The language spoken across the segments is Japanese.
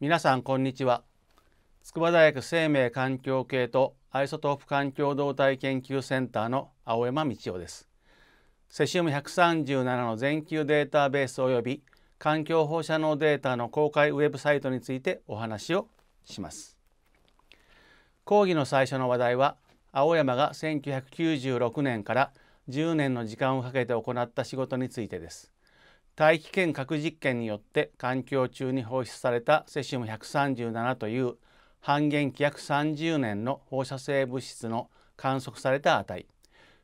皆さんこんにちは筑波大学生命環境系とアイソトープ環境動態研究センターの青山道夫ですセシウム137の全球データベース及び環境放射能データの公開ウェブサイトについてお話をします講義の最初の話題は青山が1996年から10年の時間をかけて行った仕事についてです大気圏核実験によって環境中に放出されたセシウム137という半減期約30年の放射性物質の観測された値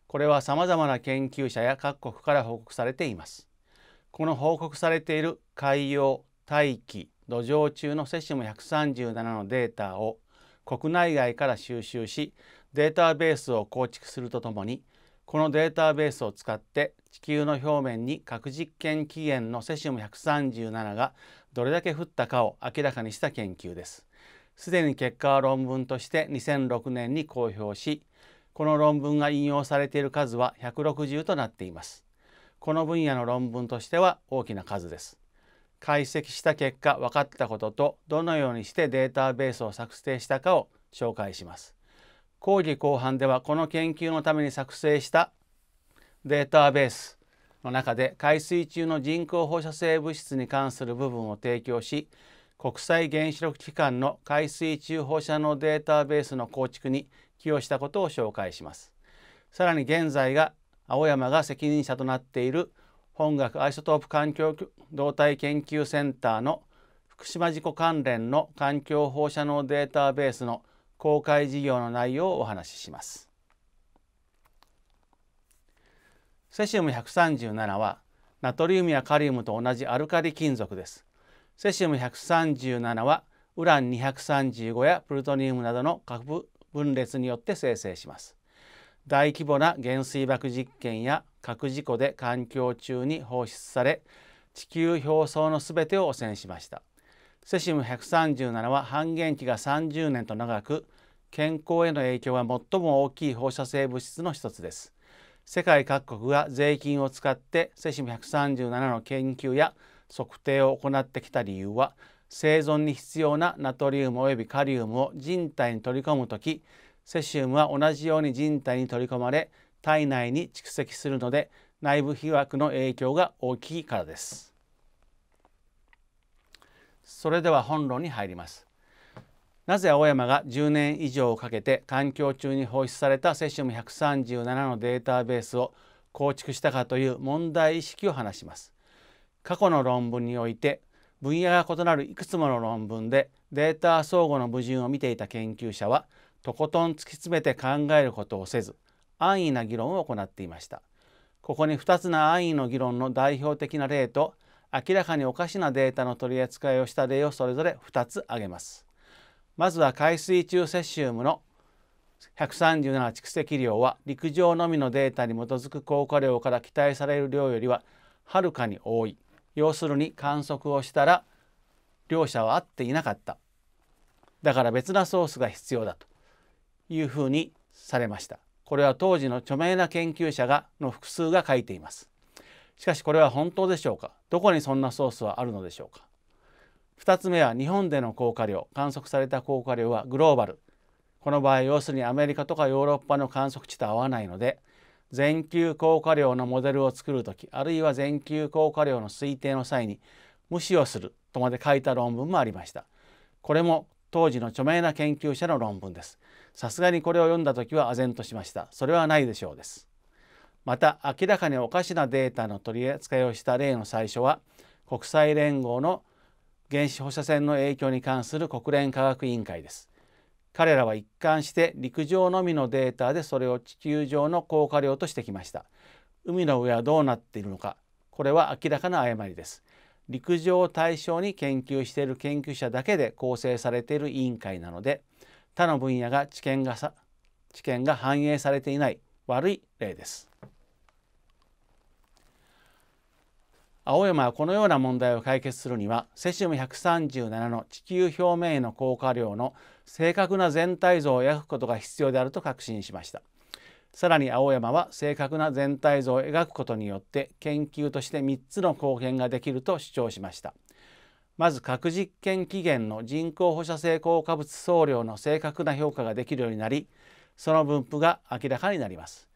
これは様々な研究者や各国から報告されていますこの報告されている海洋大気土壌中のセシウム137のデータを国内外から収集しデータベースを構築するとともにこのデータベースを使って地球の表面に核実験起源のセシウム137がどれだけ降ったかを明らかにした研究です。すでに結果は論文として2006年に公表し、この論文が引用されている数は160となっています。この分野の論文としては大きな数です。解析した結果分かったこととどのようにしてデータベースを作成したかを紹介します。講義後半ではこの研究のために作成したデータベースの中で海水中の人工放射性物質に関する部分を提供し国際原子力機関の海水中放射能データベースの構築に寄与したことを紹介します。さらに現在が青山が責任者となっている本学アイソトープ環境動態研究センターの福島事故関連の環境放射能データベースの公開事業の内容をお話しします。セシウム137はナトリウムやカリウムと同じアルカリ金属です。セシウム137はウラン235やプルトニウムなどの核分裂によって生成します。大規模な原水爆実験や核事故で環境中に放出され地球表層のすべてを汚染しました。セシム137は半減期が30年と長く健康への影響が最も大きい放射性物質の一つです世界各国が税金を使ってセシム137の研究や測定を行ってきた理由は生存に必要なナトリウム及びカリウムを人体に取り込む時セシウムは同じように人体に取り込まれ体内に蓄積するので内部被曝の影響が大きいからです。それでは本論に入りますなぜ青山が10年以上かけて環境中に放出されたセシウム137のデータベースを構築したかという問題意識を話します過去の論文において分野が異なるいくつもの論文でデータ相互の矛盾を見ていた研究者はとことん突き詰めて考えることをせず安易な議論を行っていましたここに2つの安易の議論の代表的な例と明らかにおかしなデータの取り扱いをした例をそれぞれ2つ挙げます。まずは海水中セシウムの137蓄積量は陸上のみのデータに基づく降下量から期待される量よりははるかに多い要するに観測をしたら両者は合っていなかっただから別なソースが必要だというふうにされましたこれは当時の著名な研究者がの複数が書いていますしかしこれは本当でしょうかどこにそんなソースはあるのでしょうか2つ目は日本での降下量観測された降下量はグローバルこの場合要するにアメリカとかヨーロッパの観測値と合わないので全球降下量のモデルを作る時あるいは全球降下量の推定の際に無視をするとまで書いた論文もありましたこれも当時の著名な研究者の論文ですさすがにこれを読んだ時は唖然としましたそれはないでしょうですまた明らかにおかしなデータの取り扱いをした例の最初は国際連合の原子放射線の影響に関する国連科学委員会です彼らは一貫して陸上のみのデータでそれを地球上の降下量としてきました海の上はどうなっているのかこれは明らかな誤りです陸上を対象に研究している研究者だけで構成されている委員会なので他の分野が知見がさ知見が反映されていない悪い例です。青山はこのような問題を解決するにはセシウム137の地球表面への降下量の正確な全体像を描くことが必要であると確信しましたさらに青山は正確な全体像を描くことによって研究として3つの貢献ができると主張しましたまず核実験期限の人工放射性降下物総量の正確な評価ができるようになりその分布が明らかになります。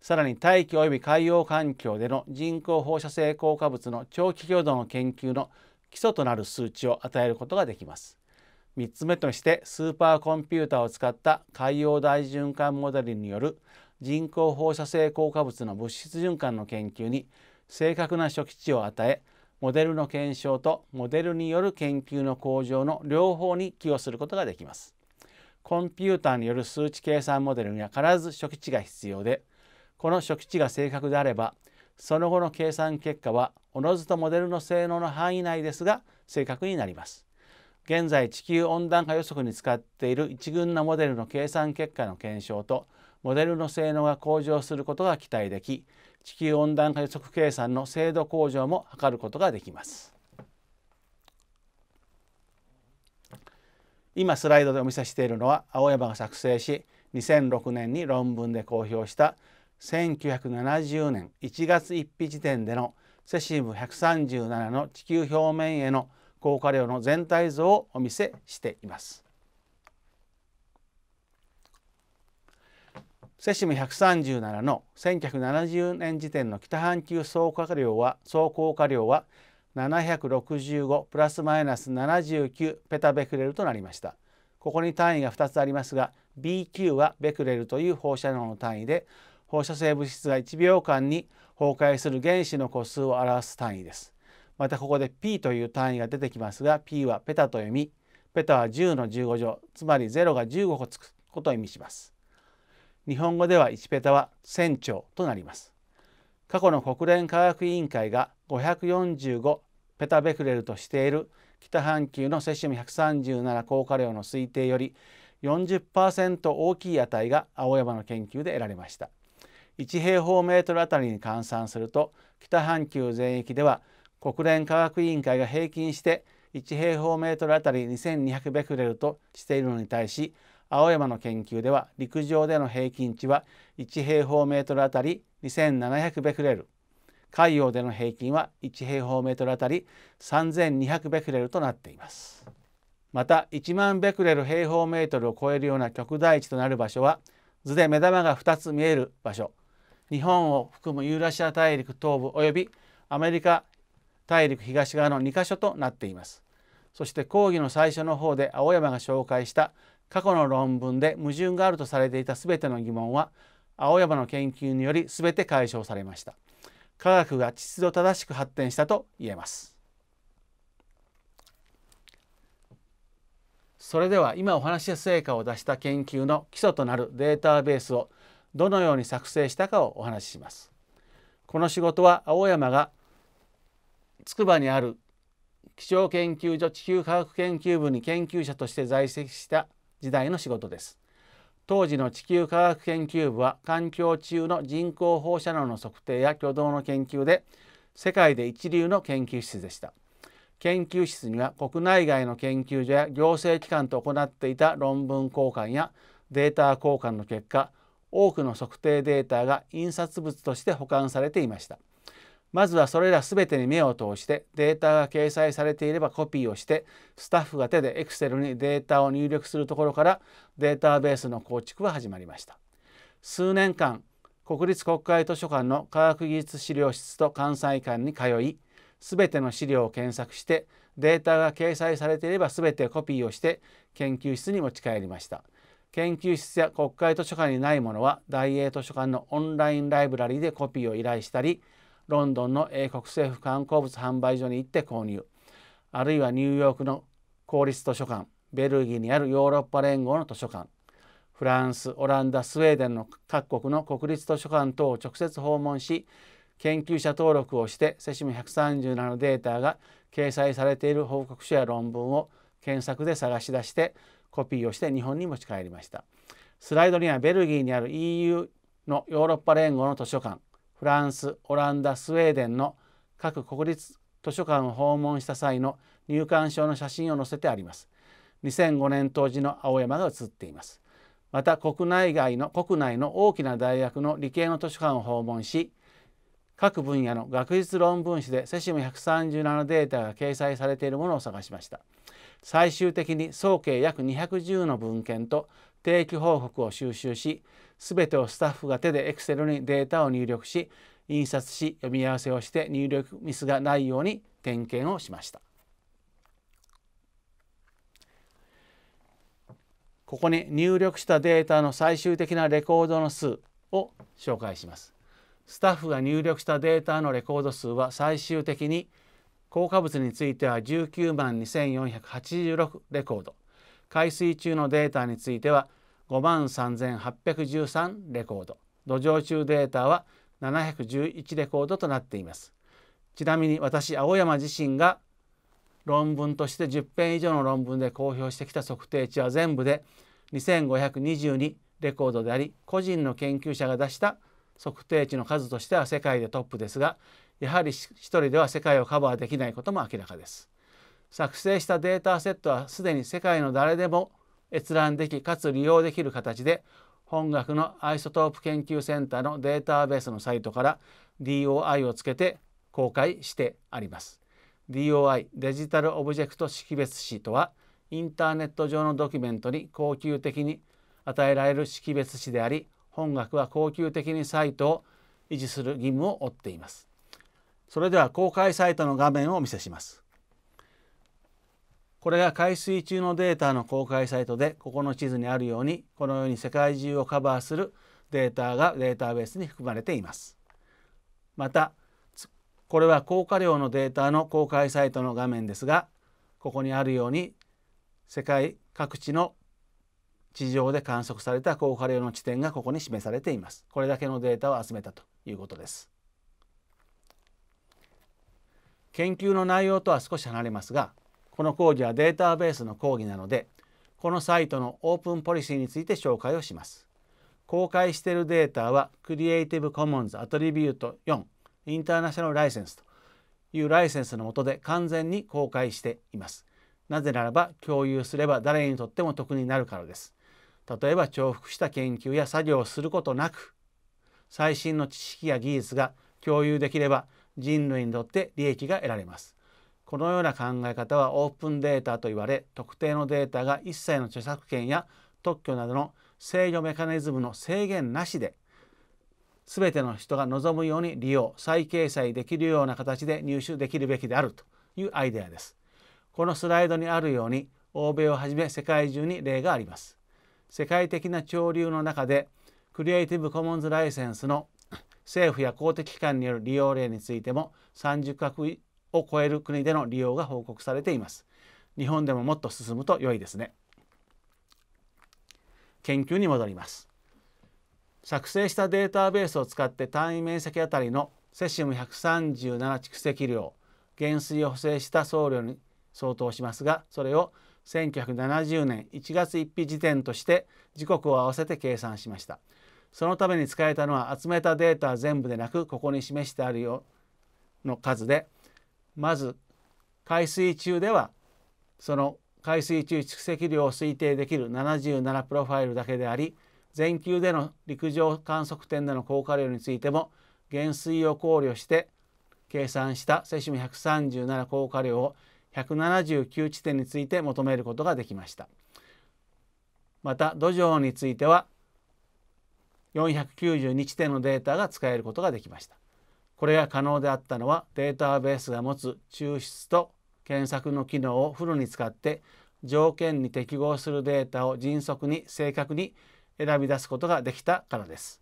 さらに大気及び海洋環境での人工放射性効果物の長期強度の研究の基礎となる数値を与えることができます。3つ目としてスーパーコンピューターを使った海洋大循環モデルによる人工放射性効果物の物質循環の研究に正確な初期値を与えモデルの検証とモデルによる研究の向上の両方に寄与することができます。コンピューターによる数値計算モデルには必ず初期値が必要でこの初期値が正確であればその後の計算結果はおのずとモデルの性能の範囲内ですが正確になります。現在地球温暖化予測に使っている一群のモデルの計算結果の検証とモデルの性能が向上することが期待でき地球温暖化予測計算の精度向上も図ることができます。今スライドでお見せしているのは青山が作成し2006年に論文で公表した1970年1月1日時点でのセシウム137の地球表面への降下量の全体像をお見せしています。セシム137の1970年時点の北半球総量は総降下量は765プラスマイナス79ペタベクレルとなりました。ここに単位が2つありますが BQ はベクレルという放射能の単位で放射性物質が1秒間に崩壊する原子の個数を表す単位です。またここで P という単位が出てきますが P はペタと読みペタは10の15乗つまり0が15個つくことを意味します。日本語では1ペタは1000兆となります。過去の国連科学委員会が545ペタベクレルとしている北半球のセシウム137効果量の推定より40%大きい値が青山の研究で得られました。1平方メートルあたりに換算すると北半球全域では国連科学委員会が平均して1平方メートルあたり2200ベクレルとしているのに対し青山の研究では陸上での平均値は1平方メートルあたり2700ベクレル海洋での平均は1平方メートルあたり3200ベクレルとなっていますまた1万ベクレル平方メートルを超えるような極大地となる場所は図で目玉が2つ見える場所日本を含むユーラシア大陸東部及びアメリカ大陸東側の2箇所となっていますそして講義の最初の方で青山が紹介した過去の論文で矛盾があるとされていた全ての疑問は青山の研究により全て解消されました科学が秩序正しく発展したと言えますそれでは今お話し成果を出した研究の基礎となるデータベースをどのように作成したかをお話ししますこの仕事は青山が筑波にある気象研究所地球科学研究部に研究者として在籍した時代の仕事です当時の地球科学研究部は環境中の人工放射能の測定や挙動の研究で世界で一流の研究室でした研究室には国内外の研究所や行政機関と行っていた論文交換やデータ交換の結果多くの測定データが印刷物として保管されていましたまずはそれら全てに目を通してデータが掲載されていればコピーをしてスタッフが手で Excel にデータを入力するところからデータベースの構築は始まりました。数年間国立国会図書館の科学技術資料室と関西館に通い全ての資料を検索してデータが掲載されていれば全てコピーをして研究室に持ち帰りました。研究室や国会図書館にないものは大英図書館のオンラインライブラリでコピーを依頼したりロンドンの英国政府観光物販売所に行って購入あるいはニューヨークの公立図書館ベルギーにあるヨーロッパ連合の図書館フランスオランダスウェーデンの各国の国立図書館等を直接訪問し研究者登録をしてセシム137のデータが掲載されている報告書や論文を検索で探し出してコピーをして日本に持ち帰りましたスライドにはベルギーにある EU のヨーロッパ連合の図書館フランスオランダスウェーデンの各国立図書館を訪問した際の入館証の写真を載せてあります2005年当時の青山が写っていますまた国内外の国内の大きな大学の理系の図書館を訪問し各分野の学術論文誌でセシム137データが掲載されているものを探しました最終的に総計約210の文献と定期報告を収集し全てをスタッフが手でエクセルにデータを入力し印刷し読み合わせをして入力ミスがないように点検をしましたここに入力したデータの最終的なレコードの数を紹介しますスタッフが入力したデータのレコード数は最終的に効果物については19万2486レコード海水中のデータについては5万3813レコード土壌中データは711レコードとなっていますちなみに私青山自身が論文として10編以上の論文で公表してきた測定値は全部で2522レコードであり個人の研究者が出した測定値の数としては世界でトップですがやはり一人では世界をカバーできないことも明らかです。作成したデータセットはすでに世界の誰でも閲覧できかつ利用できる形で本学のアイソトープ研究センターのデータベースのサイトから DOI をつけて公開してあります。DOI デジタルオブジェクト識別紙とはインターネット上のドキュメントに恒久的に与えられる識別紙であり本学は恒久的にサイトを維持する義務を負っています。それでは公開サイトの画面をお見せします。これが海水中のデータの公開サイトでここの地図にあるようにこのように世界中をカバーするデータがデータベースに含まれています。またこれは降下量のデータの公開サイトの画面ですがここにあるように世界各地の地上で観測された降下量の地点がここに示されています。これだけのデータを集めたということです。研究の内容とは少し離れますがこの講義はデータベースの講義なのでこのサイトのオープンポリシーについて紹介をします。公開しているデータは Creative Commons Attribute 4インターナショナルライセンスというライセンスの下で完全に公開しています。なぜならば共有すれば誰にとっても得になるからです。例えば重複した研究や作業をすることなく最新の知識や技術が共有できれば人類にとって利益が得られます。このような考え方はオープンデータと言われ特定のデータが一切の著作権や特許などの制御メカニズムの制限なしで全ての人が望むように利用再掲載できるような形で入手できるべきであるというアイデアです。このスライドにあるように欧米をはじめ世界中に例があります。世界的な潮流の中でクリエイティブ・コモンズ・ライセンスの政府や公的機関による利用例についても30かを超える国での利用が報告されています日本でももっと進むと良いですね研究に戻ります作成したデータベースを使って単位面積あたりのセシウム137蓄積量減衰を補正した総量に相当しますがそれを1970年1月1日時点として時刻を合わせて計算しましたそのために使えたのは集めたデータ全部でなくここに示してあるよの数でまず海水中ではその海水中蓄積量を推定できる77プロファイルだけであり全球での陸上観測点での降下量についても減衰を考慮して計算したセシウム137降下量を179地点について求めることができましたまた土壌については492地点のデータが使えることができましたこれが可能であったのはデータベースが持つ抽出と検索の機能をフルに使って条件に適合するデータを迅速に正確に選び出すことができたからです。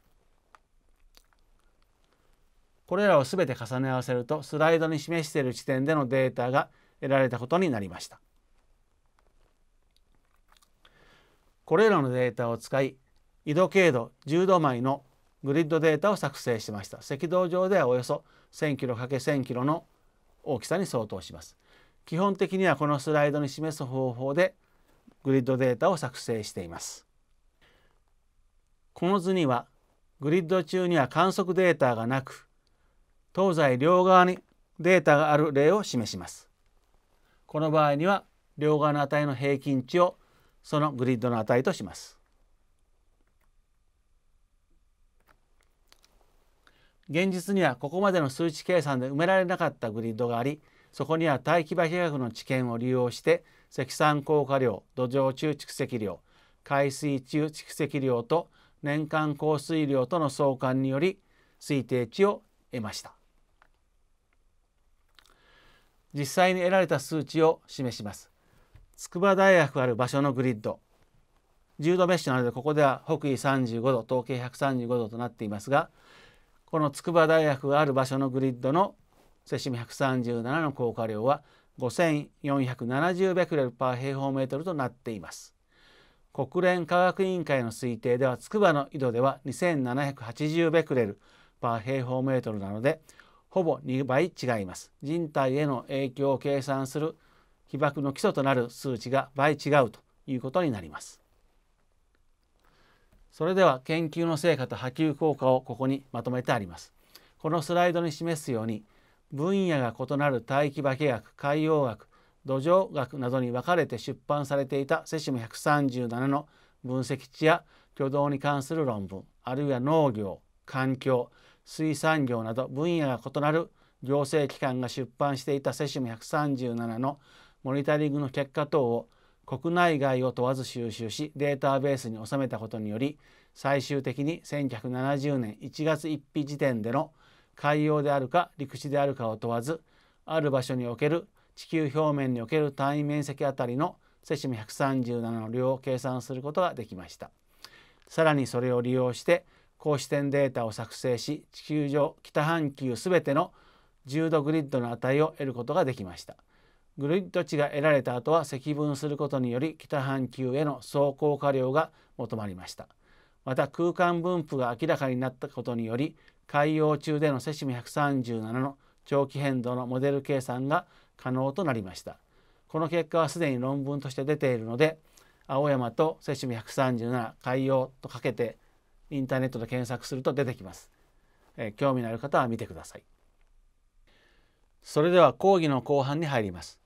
これらを全て重ね合わせるとスライドに示している地点でのデータが得られたことになりました。これらのデータを使い緯度経度10度前のグリッドデータを作成しました赤道上ではおよそ 1000km×1000km の大きさに相当します基本的にはこのスライドに示す方法でグリッドデータを作成していますこの図にはグリッド中には観測データがなく東西両側にデータがある例を示しますこの場合には両側の値の平均値をそのグリッドの値とします現実にはここまでの数値計算で埋められなかったグリッドがありそこには大気化学の知見を利用して積算降下量土壌中蓄積量海水中蓄積量と年間降水量との相関により推定値を得ました実際に得られた数値を示します筑波大学ある場所のグリッド1度メッシュなのでここでは北緯35度東経135度となっていますがこの筑波大学がある場所のグリッドのセシウム137の効果量は5470ベクレルパー平方メートルとなっています。国連科学委員会の推定では筑波の井戸では2780ベクレルパー平方メートルなのでほぼ2倍違います。人体への影響を計算する被爆の基礎となる数値が倍違うということになります。それでは研究の成果と波及効果をここにまとめてあります。このスライドに示すように分野が異なる大気化学海洋学土壌学などに分かれて出版されていたセシム137の分析値や挙動に関する論文あるいは農業環境水産業など分野が異なる行政機関が出版していたセシム137のモニタリングの結果等を国内外を問わず収集しデータベースに収めたことにより最終的に1970年1月1日時点での海洋であるか陸地であるかを問わずある場所における地球表面における単位面積あたりのセシム137の量を計算することができました。さらにそれを利用して高視点データを作成し地球上北半球すべての10度グリッドの値を得ることができました。グリッド値が得られた後は積分することにより北半球への走行過量が求まりましたまた空間分布が明らかになったことにより海洋中でのセシミ137の長期変動のモデル計算が可能となりましたこの結果はすでに論文として出ているので青山とセシミ137海洋とかけてインターネットで検索すると出てきます、えー、興味のある方は見てくださいそれでは講義の後半に入ります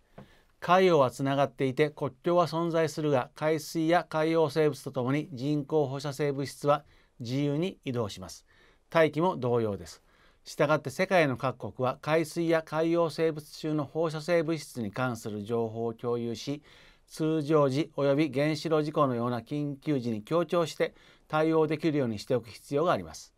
海洋はつながっていて国境は存在するが海水や海洋生物とともに人工放射性物質は自由に移動します大気も同様ですしたがって世界の各国は海水や海洋生物中の放射性物質に関する情報を共有し通常時及び原子炉事故のような緊急時に協調して対応できるようにしておく必要があります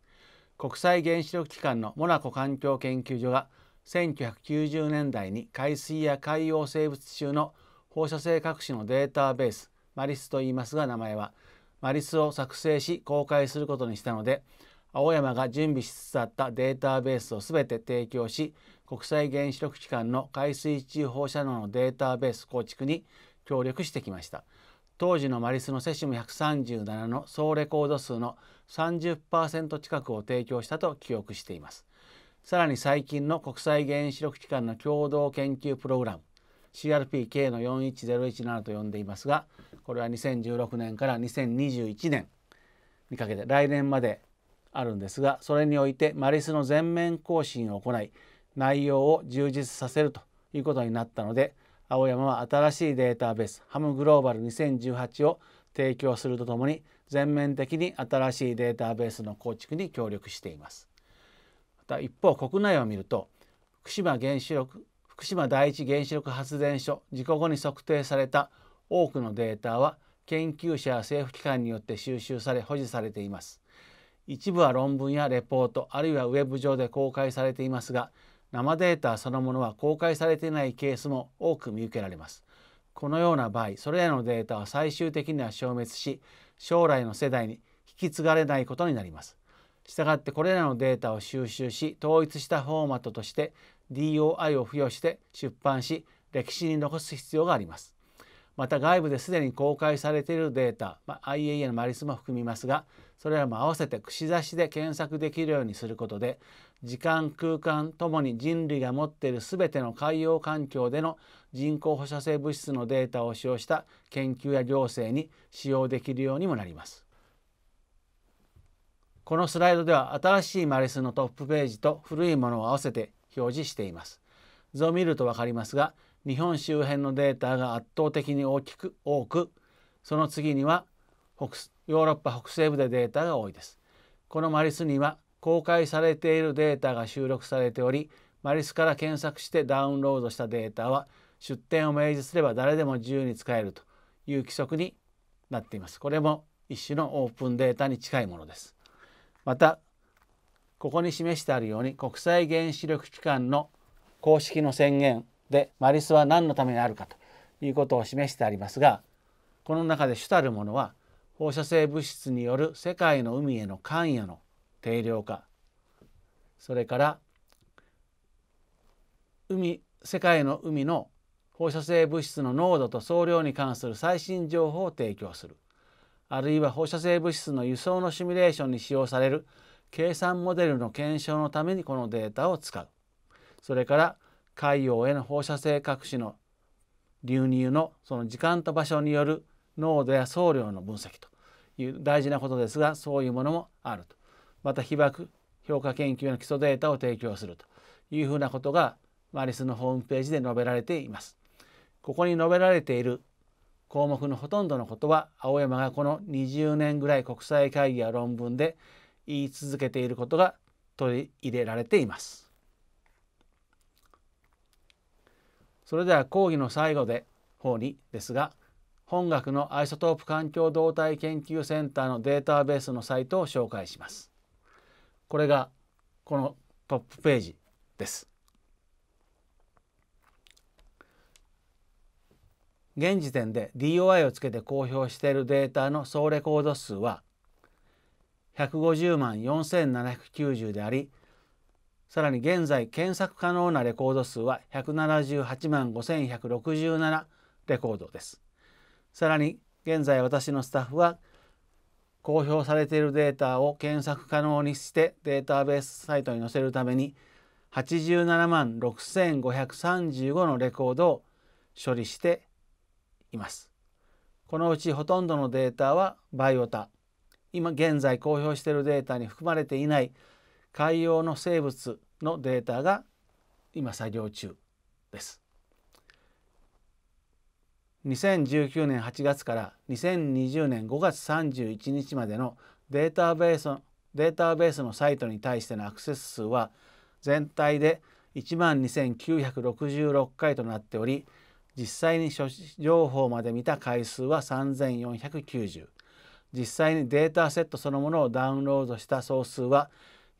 国際原子力機関のモナコ環境研究所が1990年代に海水や海洋生物中の放射性核種のデータベースマリスと言いますが名前はマリスを作成し公開することにしたので青山が準備しつつあったデータベースを全て提供し国際原子力機関の海水中放射能のデータベース構築に協力してきました当時のマリスのセシム137の総レコード数の30%近くを提供したと記憶していますさらに最近の国際原子力機関の共同研究プログラム CRPK の41017と呼んでいますがこれは2016年から2021年にかけて来年まであるんですがそれにおいてマリスの全面更新を行い内容を充実させるということになったので青山は新しいデータベースハムグローバル2018を提供するとともに全面的に新しいデータベースの構築に協力しています。た一方国内を見ると福島原子力福島第一原子力発電所事故後に測定された多くのデータは研究者や政府機関によって収集され保持されています一部は論文やレポートあるいはウェブ上で公開されていますが生データそのものは公開されていないケースも多く見受けられますこのような場合それらのデータは最終的には消滅し将来の世代に引き継がれないことになりますしたがってこれらのデータを収集し統一したフォーマットとして DOI を付与して出版し歴史に残す必要があります。また外部ですでに公開されているデータ、まあ、IAEA のマリスも含みますがそれらも合わせて串刺しで検索できるようにすることで時間空間ともに人類が持っている全ての海洋環境での人工放射性物質のデータを使用した研究や行政に使用できるようにもなります。このスライドでは新しいマリスのトップページと古いものを合わせて表示しています。図を見ると分かりますが日本周辺のデータが圧倒的に大きく多くその次には北ヨーロッパ北西部でデータが多いです。このマリスには公開されているデータが収録されておりマリスから検索してダウンロードしたデータは出典を明示すれば誰でも自由に使えるという規則になっています。これも一種のオープンデータに近いものです。またここに示してあるように国際原子力機関の公式の宣言でマリスは何のためにあるかということを示してありますがこの中で主たるものは放射性物質による世界の海への関与の定量化それから海世界の海の放射性物質の濃度と総量に関する最新情報を提供するあるいは放射性物質の輸送のシミュレーションに使用される計算モデルの検証のためにこのデータを使うそれから海洋への放射性核子の流入のその時間と場所による濃度や総量の分析という大事なことですがそういうものもあるとまた被爆評価研究の基礎データを提供するというふうなことがマリスのホームページで述べられています。ここに述べられている項目のほとんどのことは青山がこの20年ぐらい国際会議や論文で言い続けていることが取り入れられています。それでは講義の最後で方にですが本学のアイソトープ環境動態研究センターのデータベースのサイトを紹介します。これがこのトップページです。現時点で DOI をつけて公表しているデータの総レコード数は150万4790でありさらに現在検索可能なレコード数は178万5167レコードです。さらに現在私のスタッフは公表されているデータを検索可能にしてデータベースサイトに載せるために87万6535のレコードを処理しています。このうちほとんどのデータはバイオタ今現在公表しているデータに含まれていない海洋の生物のデータが今作業中です。2019年8月から2020年5月31日までのデータベースのデータベースのサイトに対してのアクセス数は全体で12,966回となっており実際に書情報まで見た回数は3490実際にデータセットそのものをダウンロードした総数は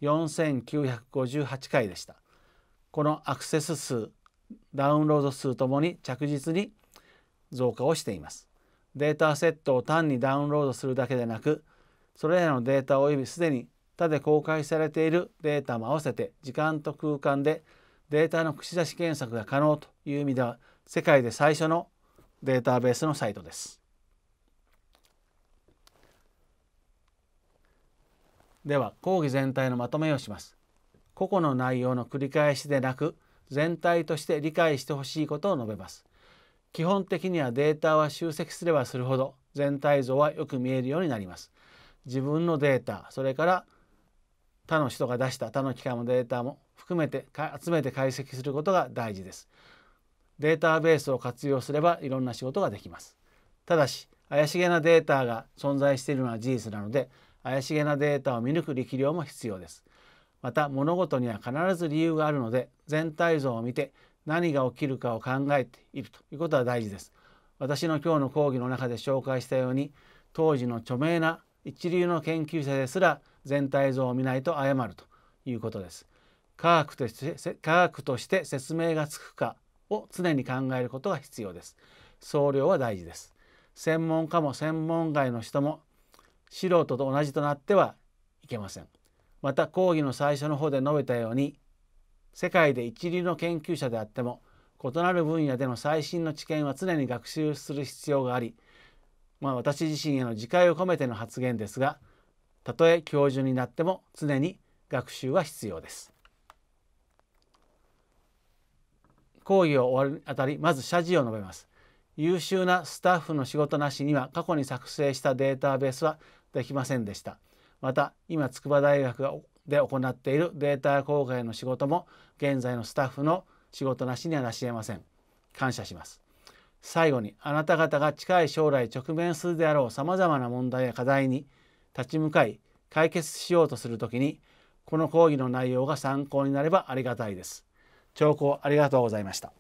4958回でしたこのアクセス数ダウンロード数ともに着実に増加をしていますデータセットを単にダウンロードするだけでなくそれらのデータおよびすでに他で公開されているデータも合わせて時間と空間でデータの串出し検索が可能という意味では世界で最初のデータベースのサイトです。では講義全体のまとめをします。個々の内容の繰り返しでなく全体として理解してほしいことを述べます。基本的にはデータは集積すればするほど全体像はよく見えるようになります。自分のデータそれから他の人が出した他の機関のデータも含めて集めて解析することが大事です。データベースを活用すればいろんな仕事ができます。ただし怪しげなデータが存在しているのは事実なので怪しげなデータを見抜く力量も必要です。また物事には必ず理由があるので全体像を見て何が起きるかを考えているということは大事です。私の今日の講義の中で紹介したように当時の著名な一流の研究者ですら全体像を見ないと誤るということです。科学として科学として説明がつくかを常に考えることが必要です。総量は大事です。専門家も専門外の人も素人と同じとなってはいけません。また講義の最初の方で述べたように世界で一流の研究者であっても異なる分野での最新の知見は常に学習する必要があり、まあ、私自身への自戒を込めての発言ですがたとえ教授になっても常に学習は必要です。講義を終わるあたりまず謝辞を述べます優秀なスタッフの仕事なしには過去に作成したデータベースはできませんでしたまた今筑波大学で行っているデータ公開の仕事も現在のスタッフの仕事なしにはなし得ません感謝します最後にあなた方が近い将来直面するであろうさまざまな問題や課題に立ち向かい解決しようとする時にこの講義の内容が参考になればありがたいです聴講ありがとうございました。